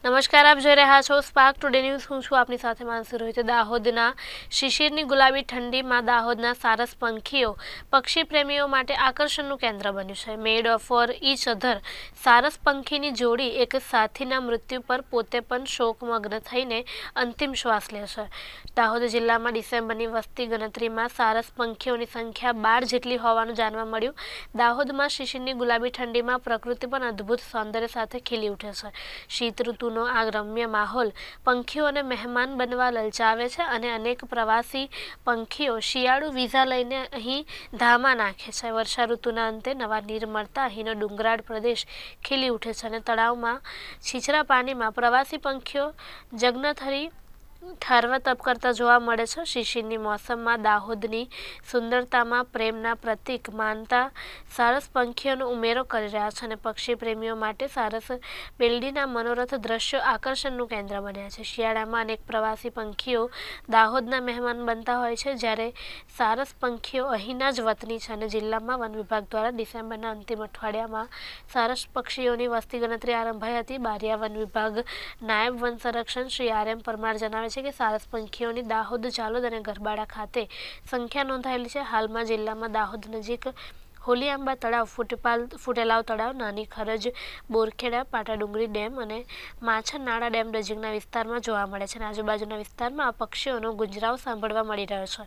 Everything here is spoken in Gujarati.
નમસ્કાર આપ જોઈ રહ્યા છો સ્પાર્ક ટુડે ન્યૂઝ હું છું આપની સાથે માનસી રોહિત દાહોદના શિશિરની ગુલાબી ઠંડીમાં દાહોદના સારસ પંખીઓ પક્ષી પ્રેમીઓ માટે આકર્ષણનું કેન્દ્ર બન્યું છે મેડ ફોર ઈચ અધર સારસ પંખીની જોડી એક સાથીના મૃત્યુ પર પોતે પણ શોકમગ્ન થઈને અંતિમ શ્વાસ લે છે દાહોદ જિલ્લામાં ડિસેમ્બરની વસ્તી ગણતરીમાં સારસ પંખીઓની સંખ્યા બાર જેટલી હોવાનું જાણવા મળ્યું દાહોદમાં શિશિરની ગુલાબી ઠંડીમાં પ્રકૃતિ પણ અદ્ભુત સૌંદર્ય સાથે ખીલી ઉઠે છે શીત ઋતુ ઋતુનો આ રમ્ય માહોલ પંખીઓને મહેમાન બનવા લલચાવે છે અને અનેક પ્રવાસી પંખીઓ શિયાળુ વિઝા લઈને અહીં ધામા નાખે છે વર્ષા ઋતુના અંતે નવા નિર્મળતા અહીંનો ડુંગરાળ પ્રદેશ ખીલી ઉઠે છે અને તળાવમાં છીછરા પાણીમાં પ્રવાસી પંખીઓ જગ્નથરી ઠારવા તપ કરતા જોવા મળે છે શિશિરની મોસમમાં દાહોદની સુંદરતામાં પ્રેમના પ્રતિક માનતા સારસ પંખીઓનો ઉમેરો કરી રહ્યા છે અને પક્ષી પ્રેમીઓ માટે સારસ બેલડીના મનોરથ દ્રશ્યો આકર્ષણનું કેન્દ્ર બન્યા છે શિયાળામાં અનેક પ્રવાસી પંખીઓ દાહોદના મહેમાન બનતા હોય છે જ્યારે સારસ પંખીઓ અહીંના જ વતની છે અને જિલ્લામાં વન વિભાગ દ્વારા ડિસેમ્બરના અંતિમ અઠવાડિયામાં સારસ પક્ષીઓની વસ્તી ગણતરી આરંભાઈ હતી બારિયા વન વિભાગ નાયબ વન સંરક્ષણ શ્રી આર એમ પરમાર જણાવે રહ્યા છે કે સારસ પંખીઓની દાહોદ ઝાલોદ અને ગરબાડા ખાતે સંખ્યા નોંધાયેલી છે હાલમાં જિલ્લામાં દાહોદ નજીક હોલીઆંબા તળાવ ફૂટપાલ ફૂટેલાવ તળાવ નાની ખરજ બોરખેડા પાટાડુંગરી ડેમ અને માછર નાળા ડેમ નજીકના વિસ્તારમાં જોવા મળે છે અને આજુબાજુના વિસ્તારમાં આ પક્ષીઓનો ગુંજરાવ સાંભળવા મળી રહ્યો છે